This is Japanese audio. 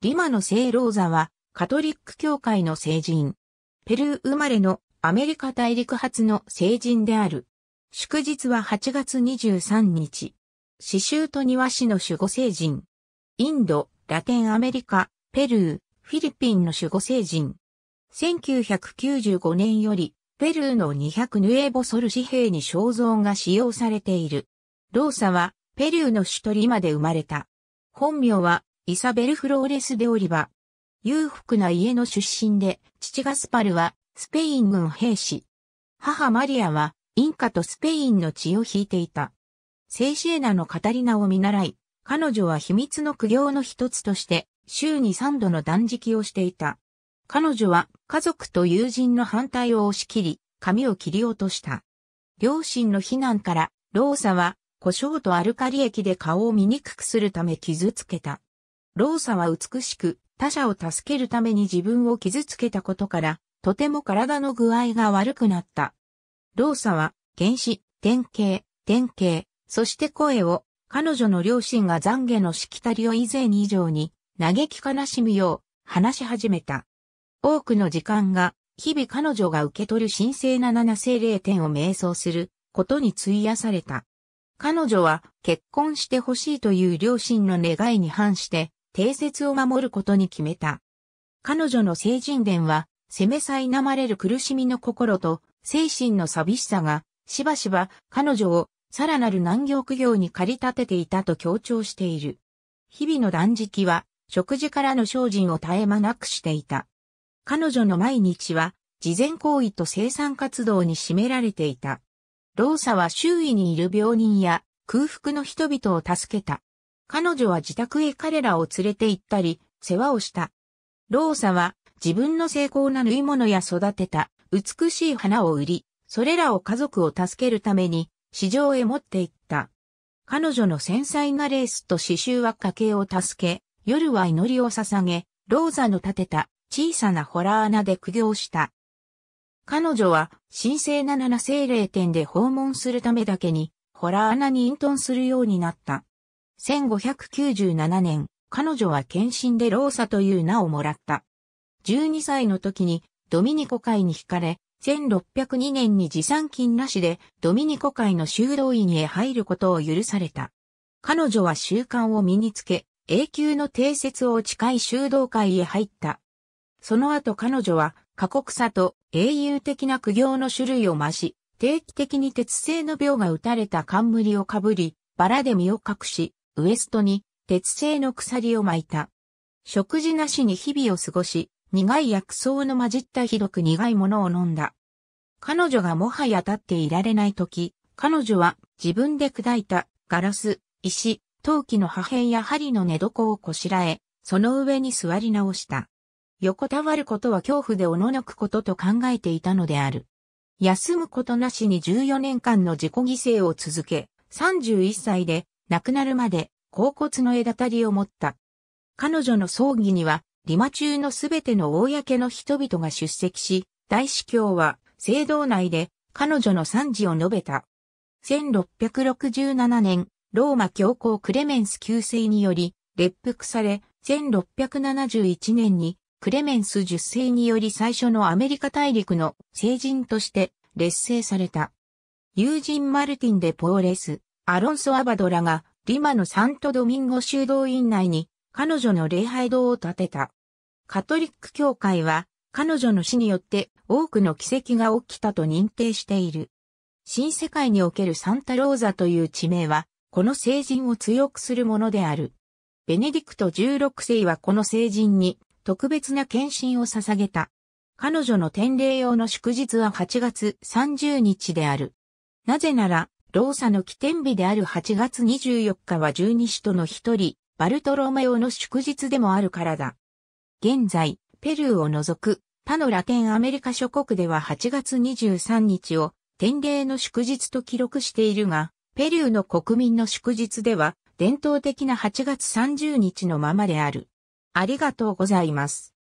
リマの聖ローザは、カトリック教会の聖人。ペルー生まれのアメリカ大陸発の聖人である。祝日は8月23日。刺繍と庭師の守護聖人。インド、ラテンアメリカ、ペルー、フィリピンの守護聖人。1995年より、ペルーの200ヌエボソル紙幣に肖像が使用されている。ローサは、ペルーの首都リマで生まれた。本名は、イサベル・フローレス・デオリバ。裕福な家の出身で、父ガスパルはスペイン軍兵士。母マリアはインカとスペインの血を引いていた。セイシエナのカタリナを見習い、彼女は秘密の苦行の一つとして、週に3度の断食をしていた。彼女は家族と友人の反対を押し切り、髪を切り落とした。両親の非難から、ローサは、胡椒とアルカリ液で顔を醜くするため傷つけた。ローサは美しく、他者を助けるために自分を傷つけたことから、とても体の具合が悪くなった。ローサは、原始、典型、典型、そして声を、彼女の両親が懺悔のしきたりを以前以上に、嘆き悲しむよう、話し始めた。多くの時間が、日々彼女が受け取る神聖な七精霊点を瞑想することに費やされた。彼女は結婚してほしいという両親の願いに反して定説を守ることに決めた。彼女の成人伝は、攻めさいなまれる苦しみの心と、精神の寂しさが、しばしば彼女をさらなる難行苦行に駆り立てていたと強調している。日々の断食は、食事からの精進を絶え間なくしていた。彼女の毎日は、事前行為と生産活動に占められていた。老差は周囲にいる病人や空腹の人々を助けた。彼女は自宅へ彼らを連れて行ったり、世話をした。ローサは自分の精巧な縫い物や育てた美しい花を売り、それらを家族を助けるために市場へ持って行った。彼女の繊細なレースと刺繍は家計を助け、夜は祈りを捧げ、ローザの建てた小さなホラー穴で苦行した。彼女は神聖な七聖霊店で訪問するためだけに、ホラー穴に隠遁するようになった。1597年、彼女は献身でローサという名をもらった。12歳の時にドミニコ会に惹かれ、1602年に持参金なしでドミニコ会の修道院へ入ることを許された。彼女は習慣を身につけ、永久の定説を近い修道会へ入った。その後彼女は過酷さと英雄的な苦行の種類を増し、定期的に鉄製の病が打たれた冠をかぶり、バラで身を隠し、ウエストに鉄製の鎖を巻いた。食事なしに日々を過ごし、苦い薬草の混じったひどく苦いものを飲んだ。彼女がもはや立っていられない時、彼女は自分で砕いたガラス、石、陶器の破片や針の寝床をこしらえ、その上に座り直した。横たわることは恐怖でおののくことと考えていたのである。休むことなしに14年間の自己犠牲を続け、31歳で亡くなるまで、甲骨の枝たりを持った。彼女の葬儀には、リマ中のすべての公の人々が出席し、大司教は、聖堂内で、彼女の賛辞を述べた。1667年、ローマ教皇クレメンス9世により、列服され、1671年に、クレメンス10世により最初のアメリカ大陸の聖人として、劣勢された。友人マルティン・でポーレス、アロンソ・アバドラがリマのサントドミンゴ修道院内に彼女の礼拝堂を建てた。カトリック教会は彼女の死によって多くの奇跡が起きたと認定している。新世界におけるサンタローザという地名は、この聖人を強くするものである。ベネディクト16世はこの聖人に特別な献身を捧げた。彼女の典礼用の祝日は8月30日である。なぜなら、ローサの起点日である8月24日は十二使徒の一人、バルトロメオの祝日でもあるからだ。現在、ペルーを除く、他のラテンアメリカ諸国では8月23日を、天礼の祝日と記録しているが、ペルーの国民の祝日では、伝統的な8月30日のままである。ありがとうございます。